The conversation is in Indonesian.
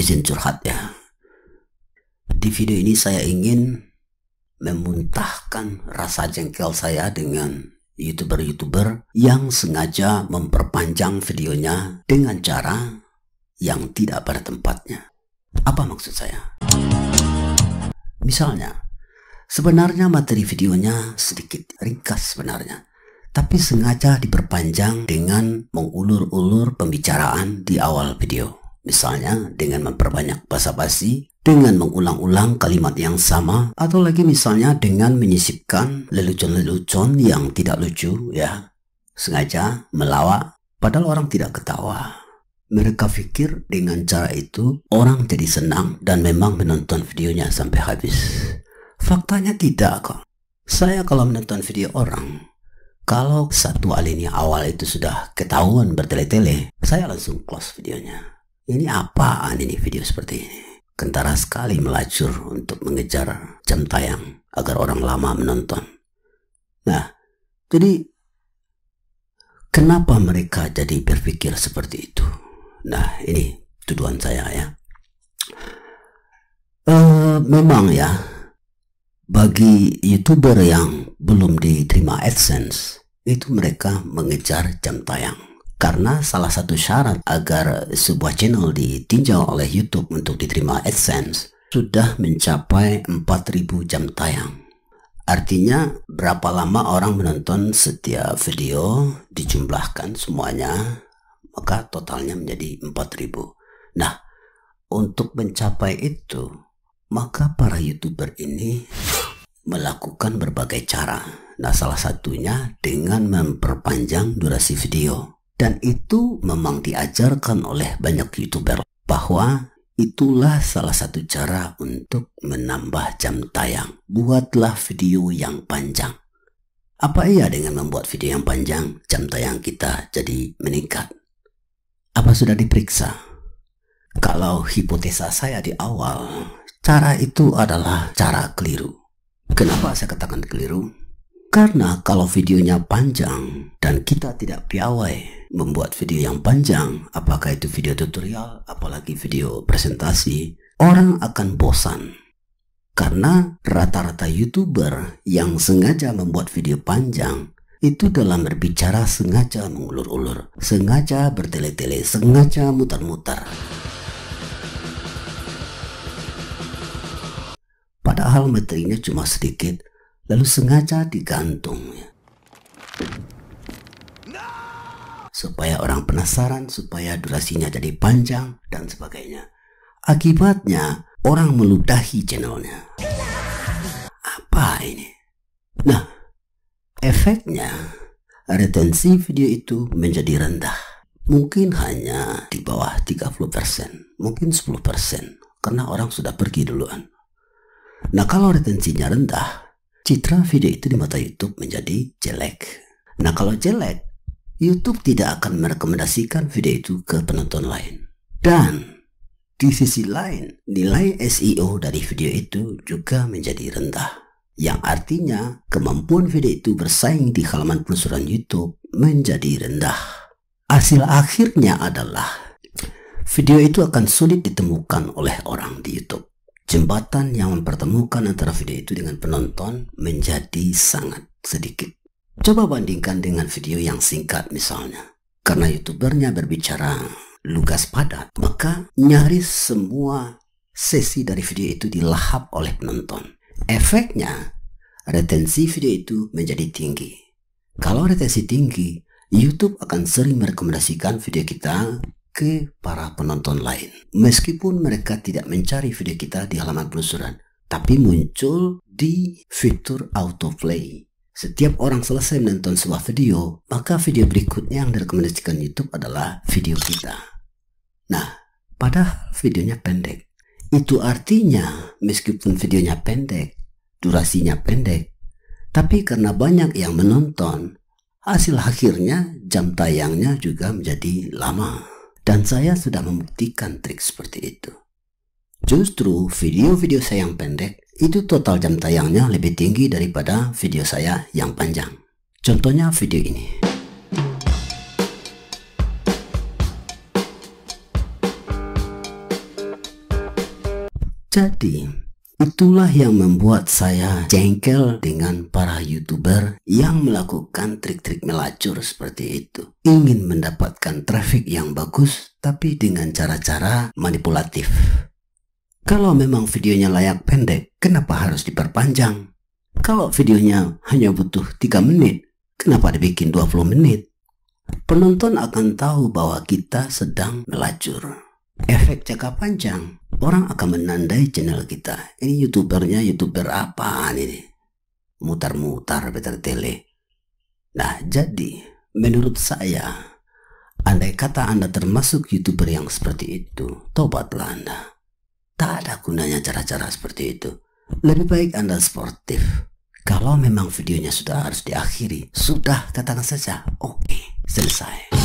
izin curhat ya. Di video ini saya ingin memuntahkan rasa jengkel saya dengan youtuber-youtuber yang sengaja memperpanjang videonya dengan cara yang tidak pada tempatnya. Apa maksud saya? Misalnya, sebenarnya materi videonya sedikit ringkas sebenarnya, tapi sengaja diperpanjang dengan mengulur-ulur pembicaraan di awal video. Misalnya dengan memperbanyak basa-basi, dengan mengulang-ulang kalimat yang sama, atau lagi misalnya dengan menyisipkan lelucon-lelucon yang tidak lucu ya. Sengaja melawak, padahal orang tidak ketawa. Mereka pikir dengan cara itu orang jadi senang dan memang menonton videonya sampai habis. Faktanya tidak kok. Saya kalau menonton video orang, kalau satu alinea awal itu sudah ketahuan bertele-tele, saya langsung close videonya. Ini apaan ini video seperti ini? Kentara sekali melacur untuk mengejar jam tayang agar orang lama menonton. Nah, jadi kenapa mereka jadi berpikir seperti itu? Nah, ini tuduhan saya ya. Uh, memang ya, bagi youtuber yang belum diterima AdSense, itu mereka mengejar jam tayang karena salah satu syarat agar sebuah channel ditinjau oleh YouTube untuk diterima AdSense sudah mencapai 4000 jam tayang. Artinya berapa lama orang menonton setiap video dijumlahkan semuanya maka totalnya menjadi 4000. Nah, untuk mencapai itu maka para YouTuber ini melakukan berbagai cara. Nah, salah satunya dengan memperpanjang durasi video. Dan itu memang diajarkan oleh banyak youtuber bahwa itulah salah satu cara untuk menambah jam tayang. Buatlah video yang panjang. Apa iya dengan membuat video yang panjang, jam tayang kita jadi meningkat? Apa sudah diperiksa? Kalau hipotesa saya di awal, cara itu adalah cara keliru. Kenapa saya katakan keliru? Karena kalau videonya panjang dan kita tidak piawai membuat video yang panjang, apakah itu video tutorial, apalagi video presentasi, orang akan bosan. Karena rata-rata YouTuber yang sengaja membuat video panjang itu dalam berbicara sengaja mengulur-ulur, sengaja bertele-tele, sengaja mutar-mutar. Padahal materinya cuma sedikit, lalu sengaja digantung ya. supaya orang penasaran, supaya durasinya jadi panjang dan sebagainya. Akibatnya orang meludahi channelnya. Apa ini? Nah, efeknya retensi video itu menjadi rendah. Mungkin hanya di bawah 30%, mungkin 10% karena orang sudah pergi duluan. Nah, kalau retensinya rendah, citra video itu di mata YouTube menjadi jelek. Nah kalau jelek, YouTube tidak akan merekomendasikan video itu ke penonton lain. Dan di sisi lain, nilai SEO dari video itu juga menjadi rendah yang artinya kemampuan video itu bersaing di halaman penelusuran YouTube menjadi rendah. Hasil akhirnya adalah video itu akan sulit ditemukan oleh orang di YouTube. Jembatan yang mempertemukan antara video itu dengan penonton menjadi sangat sedikit. Coba bandingkan dengan video yang singkat misalnya. Karena youtubernya berbicara lugas padat, maka nyaris semua sesi dari video itu dilahap oleh penonton. Efeknya, retensi video itu menjadi tinggi. Kalau retensi tinggi, YouTube akan sering merekomendasikan video kita ke para penonton lain. Meskipun mereka tidak mencari video kita di halaman penelusuran, tapi muncul di fitur autoplay. Setiap orang selesai menonton sebuah video, maka video berikutnya yang direkomendasikan YouTube adalah video kita. Nah, padahal videonya pendek. Itu artinya, meskipun videonya pendek, durasinya pendek, tapi karena banyak yang menonton, hasil akhirnya jam tayangnya juga menjadi lama. Dan saya sudah membuktikan trik seperti itu. Justru video-video saya yang pendek itu total jam tayangnya lebih tinggi daripada video saya yang panjang. Contohnya video ini. Jadi, Itulah yang membuat saya jengkel dengan para youtuber yang melakukan trik-trik melacur seperti itu. Ingin mendapatkan traffic yang bagus tapi dengan cara-cara manipulatif. Kalau memang videonya layak pendek, kenapa harus diperpanjang? Kalau videonya hanya butuh 3 menit, kenapa dibikin 20 menit? Penonton akan tahu bahwa kita sedang melacur. Efek jangka panjang orang akan menandai channel kita. Ini youtubernya youtuber apaan ini? Mutar-mutar beter tele. Nah, jadi menurut saya, andai kata Anda termasuk youtuber yang seperti itu, tobatlah Anda. Tak ada gunanya cara-cara seperti itu. Lebih baik Anda sportif. Kalau memang videonya sudah harus diakhiri, sudah katakan saja, oke, okay, selesai.